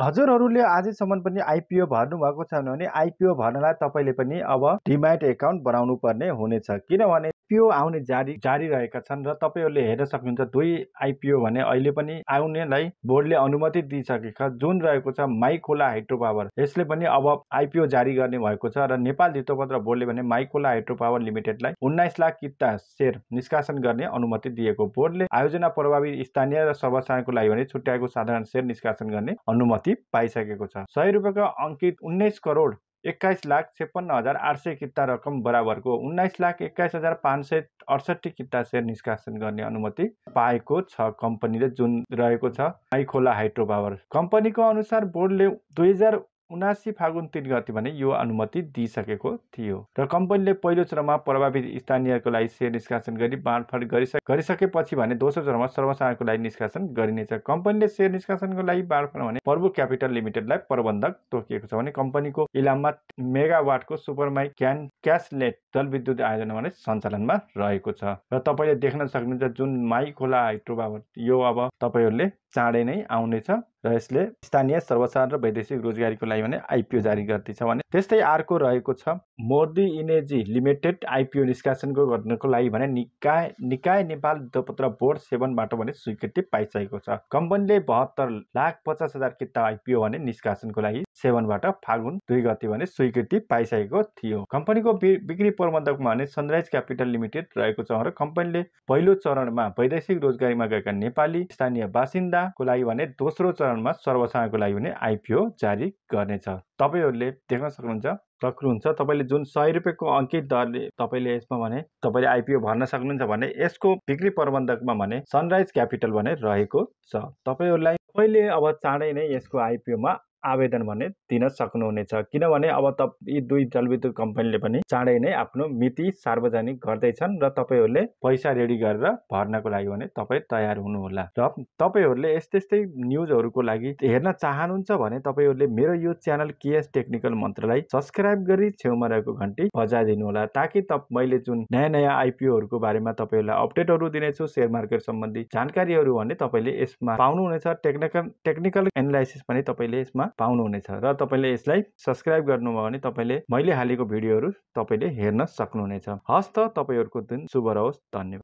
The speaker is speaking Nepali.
हजुरहरूले आजसम्म पनि आइपिओ भर्नुभएको छैन भने आइपिओ भर्नलाई तपाईँले पनि अब डिमाइट एकाउन्ट बनाउनु पर्ने हुनेछ किनभने आइपिओ आउने जारी जारी रहेका छन् र तपाईँहरूले हेर्न सक्नुहुन्छ दुई आइपिओ भने अहिले पनि आउनेलाई बोर्डले अनुमति दिइसकेको जुन रहेको छ माइकोला हाइड्रो पावर यसले पनि अब आइपिओ जारी गर्ने भएको छ र नेपाल धितोपत्र बोर्डले भने माइकोला हाइड्रो पावर लिमिटेडलाई उन्नाइस लाख किता सेयर निष्कासन गर्ने अनुमति दिएको बोर्डले आयोजना प्रभावित स्थानीय र सर्वसाधारणको लागि भने छुट्याएको साधारण सेयर निष्कासन गर्ने अनुमति पाइसकेको छ सय रुपियाँको अङ्कित उन्नाइस करोड एक्काइस लाख छेपन्न हजार आठ सय किता रकम बराबरको उन्नाइस लाख एक्काइस हजार पाँच सय अडसट्ठी किता सेयर निष्कासन गर्ने अनुमति पाएको छ कम्पनीले जुन रहेको छ आइखोला हाइड्रो पावर कम्पनीको अनुसार बोर्डले दुई हजार उनासी फागुन तिन गति भने यो अनुमति दिइसकेको थियो र कम्पनीले पहिलो चरणमा प्रभावित स्थानीयहरूको लागि सेयर निष्कासन गरी बाँडफाँड गरिसक गरिसकेपछि भने दोस्रो चरणमा सर्वसाधारणको लागि निष्कासन गरिनेछ कम्पनीले सेयर निष्कासनको लागि बाँडफाँड भने प्रभु क्यापिटल लिमिटेडलाई प्रबन्धक तोकिएको छ भने कम्पनीको इलाममा मेगावाटको सुपरमाइ क्यान क्यासलेट जलविद्युत आयोजना भने सञ्चालनमा रहेको छ र तपाईँले देख्न सक्नुहुन्छ जुन माई खोला हाइड्रोपावर यो अब तपाईँहरूले चाँडै नै आउनेछ र यसले स्थानीय सर्वसाधारण र वैदेशिक रोजगारीको लागि भने आइपिओ जारी गर्दैछ भने त्यस्तै अर्को रहेको छ मोदी इनर्जी लिमिटेड आइपिओ निष्कासनको गर्नको लागि भने निकाय निकाय नेपाल वृद्धपत्र बोर्ड सेभनबाट भने स्वीकृति पाइसकेको छ कम्पनीले बहत्तर लाख पचास हजार किताब आइपिओ भने निष्कासनको लागि सेभनबाट फागुन दुई गति भने स्वीकृति पाइसकेको थियो कम्पनीको बिक्री प्रबन्धकमा भने सनराइज क्यापिटल लिमिटेड रहेको छ र कम्पनीले पहिलो चरणमा वैदेशिक रोजगारीमा गएका नेपाली स्थानीय बासिन्दा सुविधाको लागि भने दोस्रो चरणमा सर्वसाधारणको लागि भने आइपिओ जारी गर्नेछ तपाईँहरूले देख्न सक्नुहुन्छ सक्नुहुन्छ तपाईँले जुन सय रुपियाँको अङ्कित दरले तपाईँले यसमा भने तपाईँले आइपिओ भन्न सक्नुहुन्छ भने यसको बिक्री प्रबन्धकमा भने सनराइज क्यापिटल भने रहेको छ तपाईँहरूलाई तपाईँले अब चाँडै नै यसको आइपिओमा आवेदन भने दिन सक्नुहुनेछ किनभने अब त यी दुई जलविद्युत कम्पनीले पनि चाँडै नै आफ्नो मिति सार्वजनिक गर्दैछन् र तपाईँहरूले पैसा रेडी गरेर भर्नको लागि भने तपाईँ तयार हुनुहोला र तपाईँहरूले यस्तै यस्तै न्युजहरूको लागि हेर्न चाहनुहुन्छ भने तपाईँहरूले मेरो यो च्यानल केएस टेक्निकल मन्त्रलाई सब्सक्राइब गरी छेउमा रहेको घन्टी बजाइदिनुहोला ताकि त मैले जुन नयाँ नयाँ आइपिओहरूको बारेमा तपाईँहरूलाई अपडेटहरू दिनेछु सेयर मार्केट सम्बन्धी जानकारीहरू भने तपाईँले यसमा पाउनुहुनेछ टेक्निकल टेक्निकल एनालाइसिस पनि तपाईँले यसमा पाउनुहुनेछ र तपाईँले यसलाई सब्सक्राइब गर्नुभयो भने तपाईँले मैले हालेको भिडियोहरू तपाईँले हेर्न सक्नुहुनेछ हस् त तपाईँहरूको दिन शुभ रहोस् धन्यवाद